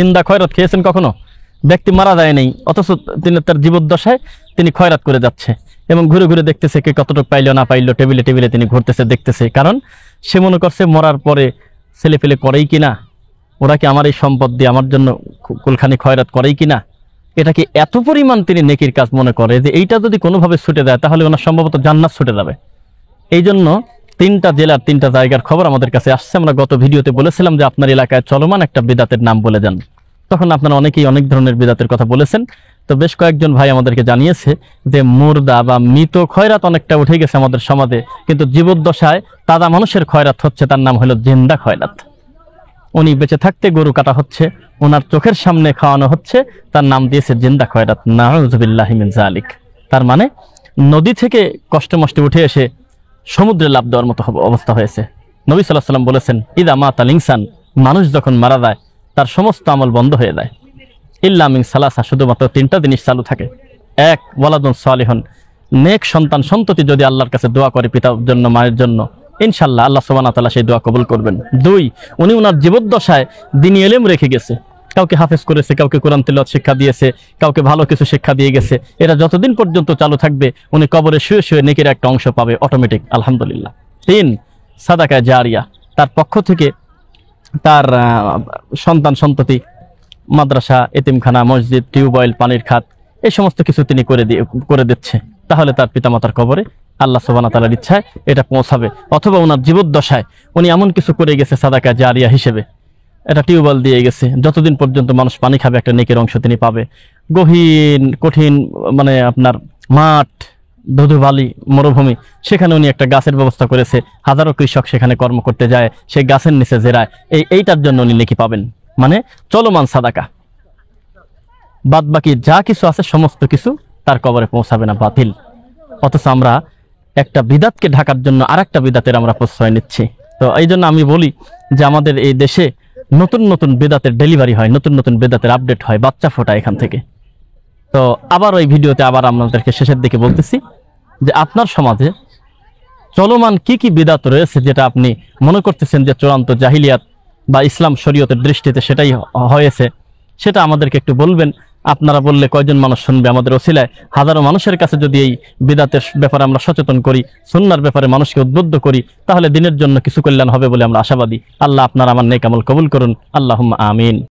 হিন্দা খয়রাত খেয়েছেন কখনো ব্যক্তি মারা যায় নেই অথচ তিনি তার জীবদ্দশায় তিনি খয়রাত করে যাচ্ছে এবং ঘুরে ঘুরে দেখতেছে কে কতটুকু পাইলো না পাইলো টেবিলে টেবিলে তিনি ঘুরতেছে দেখতেছে কারণ সে মনে করছে মরার পরে ছেলে পেলে করেই কি না ওরা কি আমার এই সম্পদ দিয়ে আমার জন্য কুলখানি খয়রাত করেই কি না কি এত পরিমাণ তিনি নেকির কাজ মনে করে যে এইটা যদি কোনোভাবে ছুটে দেয় তাহলে ওনার সম্ভবত জান্নাত ছুটে যাবে এই জন্য তিনটা জেলার তিনটা জায়গার খবর আমাদের কাছে আসছে আমরা গত ভিডিওতে বলেছিলাম যে আপনার এলাকায় চলমান একটা বেদাতের নাম বলে যান তখন আপনারা অনেকেই অনেক ধরনের বেদাতের কথা বলেছেন তো বেশ কয়েকজন ভাই আমাদেরকে জানিয়েছে যে মুর্দা বা মৃত খয়রাত অনেকটা উঠে গেছে আমাদের সমাজে কিন্তু জীবদ্দশায় তাজা মানুষের খয়রাত হচ্ছে তার নাম হলো জিন্দা খয়রাত উনি বেঁচে থাকতে গরু কাটা হচ্ছে ওনার চোখের সামনে খাওয়ানো হচ্ছে তার নাম দিয়েছে জিন্দা খয়রাত নাউজবিল্লাহিমিন জালিক তার মানে নদী থেকে কষ্টমষ্টে উঠে এসে সমুদ্রে লাভ দেওয়ার মতো অবস্থা হয়েছে নবী সাল্লাহ সাল্লাম বলেছেন ইদা মা তালিংসান মানুষ যখন মারা যায় তার সমস্ত আমল বন্ধ হয়ে যায় ইল্লামিং সালাসা শুধুমাত্র তিনটা জিনিস চালু থাকে এক ওয়ালাদুন সালিহন নেক সন্তান সন্ততি যদি আল্লাহর কাছে দোয়া করে পিতার জন্য মায়ের জন্য ইনশাল্লাহ আল্লাহ সোবানা তালা সেই দোয়া কবুল করবেন দুই উনি ওনার জীবদ্দশায় দিনী এলেম রেখে গেছে কাউকে হাফেজ করেছে কাউকে কোরআন তেলত শিক্ষা দিয়েছে কাউকে ভালো কিছু শিক্ষা দিয়ে গেছে এরা যতদিন পর্যন্ত চালু থাকবে উনি কবরে শুয়ে শুয়ে নেকের একটা অংশ পাবে অটোমেটিক আলহামদুলিল্লাহ তিন সাদাকা জারিয়া তার পক্ষ থেকে তার সন্তান সন্ততি মাদ্রাসা এতিমখানা মসজিদ টিউবওয়েল পানির খাত এই সমস্ত কিছু তিনি করে দিয়ে করে দিচ্ছে তাহলে তার পিতামাতার কবরে আল্লাহ সোবানা তালার ইচ্ছায় এটা পৌঁছাবে অথবা ওনার জীবদ্দশায় উনি এমন কিছু করে গেছে সাদাকা জারিয়া হিসেবে এটা টিউবওয়েল দিয়ে গেছে যতদিন পর্যন্ত মানুষ পানি খাবে একটা নেকের অংশ তিনি পাবে গহীন কঠিন মানে আপনার মাঠ ধুধুবালি মরুভূমি সেখানে উনি একটা গাছের ব্যবস্থা করেছে হাজারো কৃষক সেখানে কর্ম করতে যায় সেই গাছের নিচে জেরায় এই এইটার জন্য উনি নেকি পাবেন মানে চলমান সাদাকা বাদ বাকি যা কিছু আছে সমস্ত কিছু তার কবরে পৌঁছাবে না বাতিল অথচ আমরা একটা বিদাতকে ঢাকার জন্য আর একটা বিদাতের আমরা প্রশ্রয় নিচ্ছি তো এই জন্য আমি বলি যে আমাদের এই দেশে নতুন নতুন বেদাতের ডেলিভারি হয় নতুন নতুন বেদাতের আপডেট হয় বাচ্চা ফোটা এখান থেকে তো আবার ওই ভিডিওতে আবার আপনাদেরকে শেষের দিকে বলতেছি যে আপনার সমাজে চলমান কি কি বেদাত রয়েছে যেটা আপনি মনে করতেছেন যে চূড়ান্ত জাহিলিয়াত বা ইসলাম শরীয়তের দৃষ্টিতে সেটাই হয়েছে সেটা আমাদেরকে একটু বলবেন আপনারা বললে কয়জন মানুষ শুনবে আমাদের ওসিলায় হাজারো মানুষের কাছে যদি এই বিদাতের ব্যাপারে আমরা সচেতন করি সুন্নার ব্যাপারে মানুষকে উদ্বুদ্ধ করি তাহলে দিনের জন্য কিছু কল্যাণ হবে বলে আমরা আশাবাদী আল্লাহ আপনারা আমার নেকামল কবুল করুন আল্লাহ আমিন